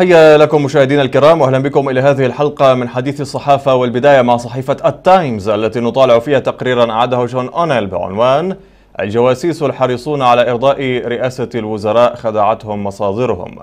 تحية لكم مشاهدينا الكرام واهلا بكم الى هذه الحلقة من حديث الصحافة والبداية مع صحيفة التايمز التي نطالع فيها تقريرا اعده جون اونيل بعنوان الجواسيس الحريصون على ارضاء رئاسة الوزراء خدعتهم مصادرهم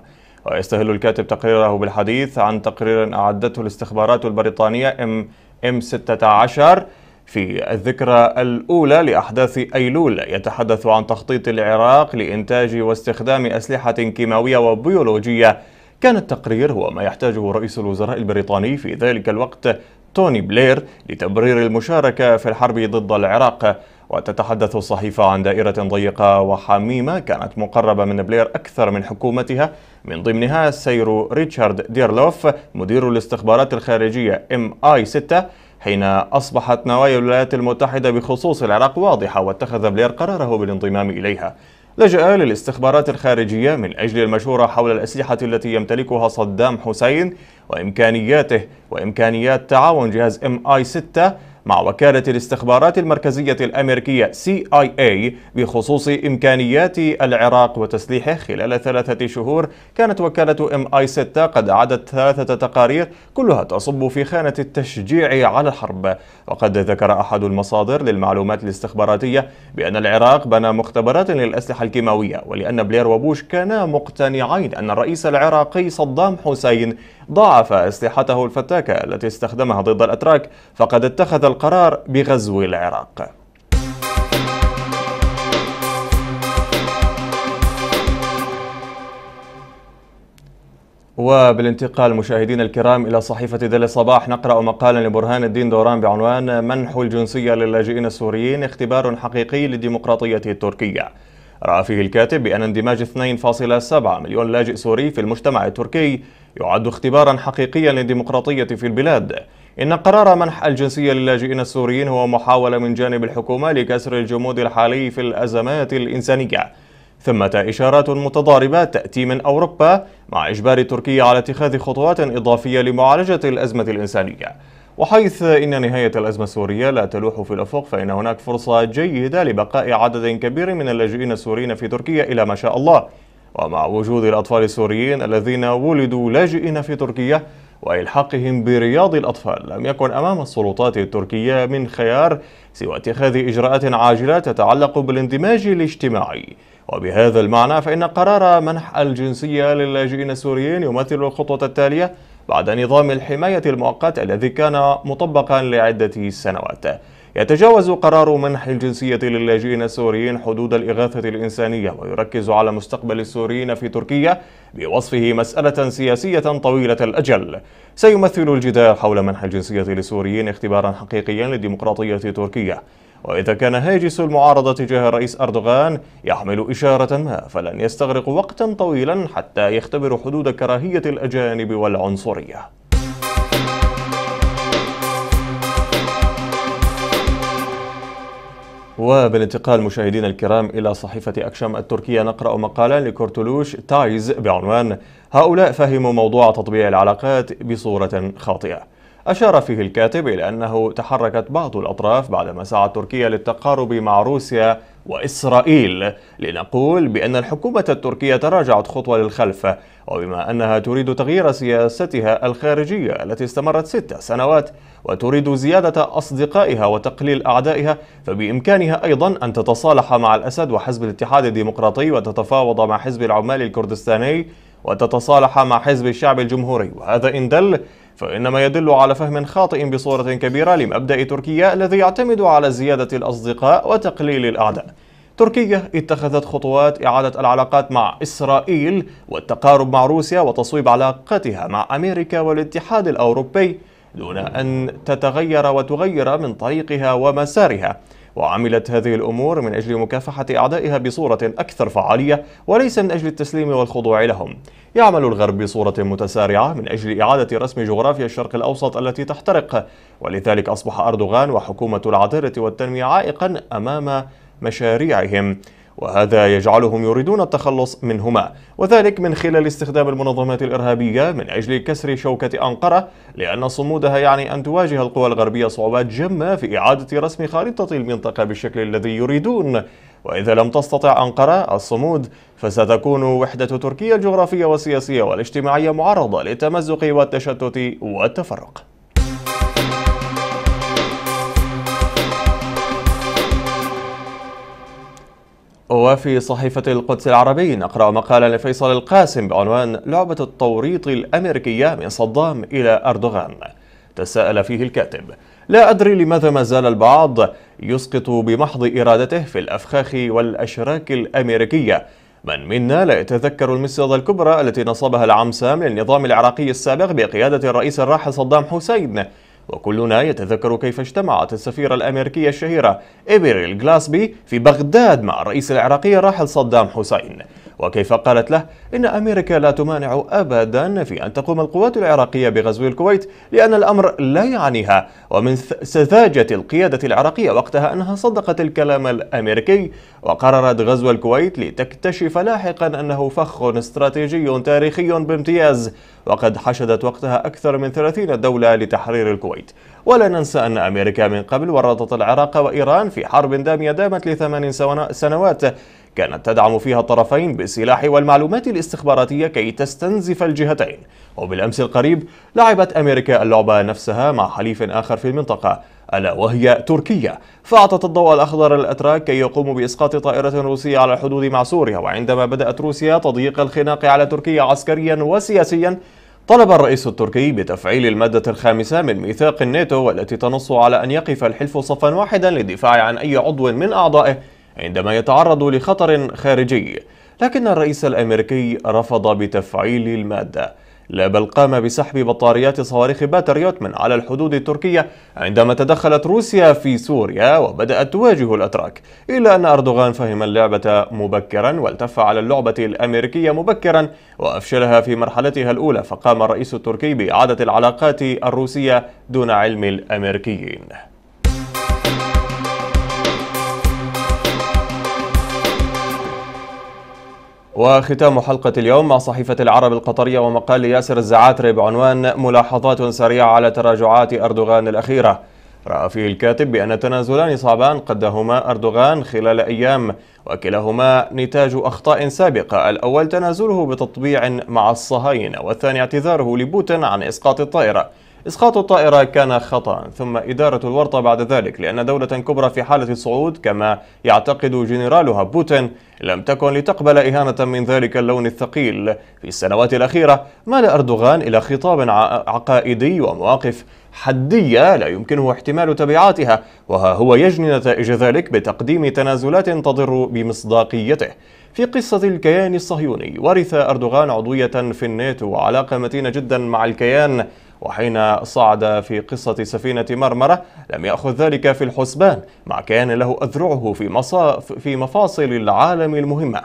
ويستهل الكاتب تقريره بالحديث عن تقرير اعدته الاستخبارات البريطانية ام ام 16 في الذكرى الأولى لأحداث أيلول يتحدث عن تخطيط العراق لإنتاج واستخدام أسلحة كيماوية وبيولوجية كان التقرير هو ما يحتاجه رئيس الوزراء البريطاني في ذلك الوقت توني بلير لتبرير المشاركة في الحرب ضد العراق وتتحدث الصحيفة عن دائرة ضيقة وحميمة كانت مقربة من بلير أكثر من حكومتها من ضمنها سير ريتشارد ديرلوف مدير الاستخبارات الخارجية ام اي 6 حين أصبحت نوايا الولايات المتحدة بخصوص العراق واضحة واتخذ بلير قراره بالانضمام إليها لجأ للاستخبارات الخارجية من أجل المشورة حول الأسلحة التي يمتلكها صدام حسين وإمكانياته وإمكانيات تعاون جهاز MI6 مع وكالة الاستخبارات المركزية الأمريكية CIA بخصوص إمكانيات العراق وتسليحه خلال ثلاثة شهور كانت وكالة ام اي 6 قد عدت ثلاثة تقارير كلها تصب في خانة التشجيع على الحرب وقد ذكر أحد المصادر للمعلومات الاستخباراتية بأن العراق بنى مختبرات للأسلحة الكيماوية ولأن بلير وبوش كانا مقتنعين أن الرئيس العراقي صدام حسين ضاعف اسلحته الفتاكة التي استخدمها ضد الأتراك فقد اتخذ القرار بغزو العراق وبالانتقال مشاهدينا الكرام إلى صحيفة دل صباح نقرأ مقالا لبرهان الدين دوران بعنوان منح الجنسية للاجئين السوريين اختبار حقيقي للديمقراطية التركية رأى فيه الكاتب بأن اندماج 2.7 مليون لاجئ سوري في المجتمع التركي يعد اختبارا حقيقيا للديمقراطية في البلاد إن قرار منح الجنسية للاجئين السوريين هو محاولة من جانب الحكومة لكسر الجمود الحالي في الأزمات الإنسانية ثمة إشارات متضاربة تأتي من أوروبا مع إجبار تركيا على اتخاذ خطوات إضافية لمعالجة الأزمة الإنسانية وحيث إن نهاية الأزمة السورية لا تلوح في الأفق فإن هناك فرصة جيدة لبقاء عدد كبير من اللاجئين السوريين في تركيا إلى ما شاء الله ومع وجود الأطفال السوريين الذين ولدوا لاجئين في تركيا وإلحاقهم برياض الأطفال لم يكن أمام السلطات التركية من خيار سوى اتخاذ إجراءات عاجلة تتعلق بالاندماج الاجتماعي وبهذا المعنى فإن قرار منح الجنسية للاجئين السوريين يمثل الخطوة التالية بعد نظام الحماية المؤقت الذي كان مطبقا لعدة سنوات يتجاوز قرار منح الجنسية للاجئين السوريين حدود الإغاثة الإنسانية ويركز على مستقبل السوريين في تركيا بوصفه مسألة سياسية طويلة الأجل سيمثل الجدال حول منح الجنسية للسوريين اختبارا حقيقيا لديمقراطية تركيا وإذا كان هاجس المعارضة تجاه الرئيس أردوغان يحمل إشارة ما فلن يستغرق وقتا طويلا حتى يختبر حدود كراهية الأجانب والعنصرية وبالانتقال مشاهدينا الكرام إلى صحيفة أكشم التركية نقرأ مقالا لكورتولوش تايز بعنوان هؤلاء فهموا موضوع تطبيع العلاقات بصورة خاطئة أشار فيه الكاتب إلى أنه تحركت بعض الأطراف بعدما سعت تركيا للتقارب مع روسيا وإسرائيل لنقول بأن الحكومة التركية تراجعت خطوة للخلف وبما أنها تريد تغيير سياستها الخارجية التي استمرت ست سنوات وتريد زيادة أصدقائها وتقليل أعدائها فبإمكانها أيضا أن تتصالح مع الأسد وحزب الاتحاد الديمقراطي وتتفاوض مع حزب العمال الكردستاني وتتصالح مع حزب الشعب الجمهوري وهذا إن دل فإنما يدل على فهم خاطئ بصورة كبيرة لمبدأ تركيا الذي يعتمد على زيادة الأصدقاء وتقليل الأعداء تركيا اتخذت خطوات إعادة العلاقات مع إسرائيل والتقارب مع روسيا وتصويب علاقتها مع أمريكا والاتحاد الأوروبي دون أن تتغير وتغير من طريقها ومسارها وعملت هذه الأمور من أجل مكافحة أعدائها بصورة أكثر فعالية وليس من أجل التسليم والخضوع لهم يعمل الغرب بصورة متسارعة من أجل إعادة رسم جغرافيا الشرق الأوسط التي تحترق ولذلك أصبح أردوغان وحكومة العدالة والتنمية عائقا أمام مشاريعهم وهذا يجعلهم يريدون التخلص منهما وذلك من خلال استخدام المنظمات الإرهابية من أجل كسر شوكة أنقرة لأن صمودها يعني أن تواجه القوى الغربية صعوبات جمة في إعادة رسم خارطة المنطقة بالشكل الذي يريدون وإذا لم تستطع أنقرة الصمود فستكون وحدة تركيا الجغرافية والسياسية والاجتماعية معرضة للتمزق والتشتت والتفرق وفي صحيفة القدس العربي نقرأ مقالا لفيصل القاسم بعنوان لعبة التوريط الأمريكية من صدام إلى أردوغان تساءل فيه الكاتب لا أدري لماذا ما زال البعض يسقط بمحض إرادته في الأفخاخ والأشراك الأمريكية من منا لا يتذكر المصيدة الكبرى التي نصبها العمسة سام للنظام العراقي السابق بقيادة الرئيس الراحل صدام حسين وكلنا يتذكر كيف اجتمعت السفيرة الأمريكية الشهيرة إبريل جلاسبي في بغداد مع الرئيس العراقي راحل صدام حسين وكيف قالت له إن أمريكا لا تمانع أبدا في أن تقوم القوات العراقية بغزو الكويت لأن الأمر لا يعنيها ومن سذاجة القيادة العراقية وقتها أنها صدقت الكلام الأمريكي وقررت غزو الكويت لتكتشف لاحقا أنه فخ استراتيجي تاريخي بامتياز وقد حشدت وقتها أكثر من 30 دولة لتحرير الكويت ولا ننسى أن أمريكا من قبل ورطت العراق وإيران في حرب دامية دامت لثمان سنوات كانت تدعم فيها الطرفين بالسلاح والمعلومات الاستخباراتية كي تستنزف الجهتين وبالأمس القريب لعبت أمريكا اللعبة نفسها مع حليف آخر في المنطقة ألا وهي تركيا فأعطت الضوء الأخضر للأتراك كي يقوموا بإسقاط طائرة روسية على الحدود مع سوريا وعندما بدأت روسيا تضييق الخناق على تركيا عسكريا وسياسيا طلب الرئيس التركي بتفعيل المادة الخامسة من ميثاق الناتو والتي تنص على أن يقف الحلف صفا واحدا للدفاع عن أي عضو من أعضائه عندما يتعرض لخطر خارجي لكن الرئيس الأمريكي رفض بتفعيل المادة لا بل قام بسحب بطاريات صواريخ باتريوت من على الحدود التركية عندما تدخلت روسيا في سوريا وبدأت تواجه الأتراك إلا أن أردوغان فهم اللعبة مبكرا والتف على اللعبة الأمريكية مبكرا وأفشلها في مرحلتها الأولى فقام الرئيس التركي بإعادة العلاقات الروسية دون علم الأمريكيين وختام حلقة اليوم مع صحيفة العرب القطرية ومقال ياسر الزعاتري بعنوان ملاحظات سريعة على تراجعات أردوغان الأخيرة رأى فيه الكاتب بأن تنازلان صعبان قدهما أردوغان خلال أيام وكلاهما نتاج أخطاء سابقة الأول تنازله بتطبيع مع الصهاينة والثاني اعتذاره لبوتين عن إسقاط الطائرة إسقاط الطائرة كان خطأ ثم إدارة الورطة بعد ذلك لأن دولة كبرى في حالة الصعود كما يعتقد جنرالها بوتين لم تكن لتقبل إهانة من ذلك اللون الثقيل في السنوات الأخيرة مال أردوغان إلى خطاب عقائدي ومواقف حدية لا يمكنه احتمال تبعاتها وها هو يجني نتائج ذلك بتقديم تنازلات تضر بمصداقيته في قصة الكيان الصهيوني ورث أردوغان عضوية في الناتو وعلاقة متينة جدا مع الكيان وحين صعد في قصة سفينة مرمرة لم يأخذ ذلك في الحسبان مع كان له أذرعه في, مصاف في مفاصل العالم المهمة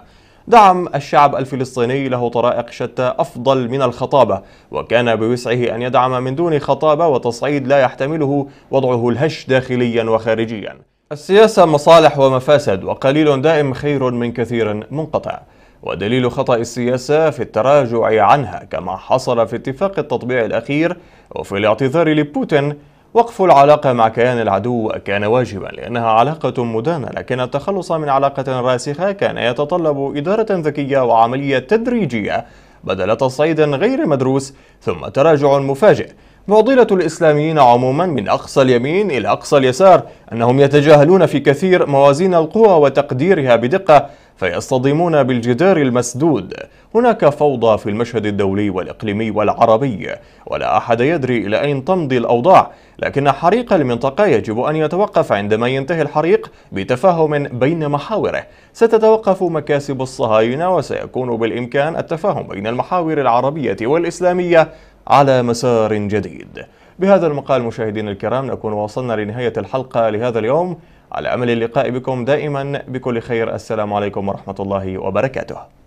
دعم الشعب الفلسطيني له طرائق شتى أفضل من الخطابة وكان بوسعه أن يدعم من دون خطابة وتصعيد لا يحتمله وضعه الهش داخليا وخارجيا السياسة مصالح ومفاسد وقليل دائم خير من كثير منقطع ودليل خطأ السياسة في التراجع عنها كما حصل في اتفاق التطبيع الأخير وفي الاعتذار لبوتين وقف العلاقة مع كيان العدو كان واجبا لأنها علاقة مدانة لكن التخلص من علاقة راسخة كان يتطلب إدارة ذكية وعملية تدريجية بدل تصعيد غير مدروس ثم تراجع مفاجئ معضلة الإسلاميين عموما من أقصى اليمين إلى أقصى اليسار أنهم يتجاهلون في كثير موازين القوى وتقديرها بدقة فيصطدمون بالجدار المسدود هناك فوضى في المشهد الدولي والإقليمي والعربي ولا أحد يدري إلى أين تمضي الأوضاع لكن حريق المنطقة يجب أن يتوقف عندما ينتهي الحريق بتفاهم بين محاوره ستتوقف مكاسب الصهاينة وسيكون بالإمكان التفاهم بين المحاور العربية والإسلامية على مسار جديد بهذا المقال مشاهدينا الكرام نكون وصلنا لنهاية الحلقة لهذا اليوم على أمل اللقاء بكم دائما بكل خير السلام عليكم ورحمة الله وبركاته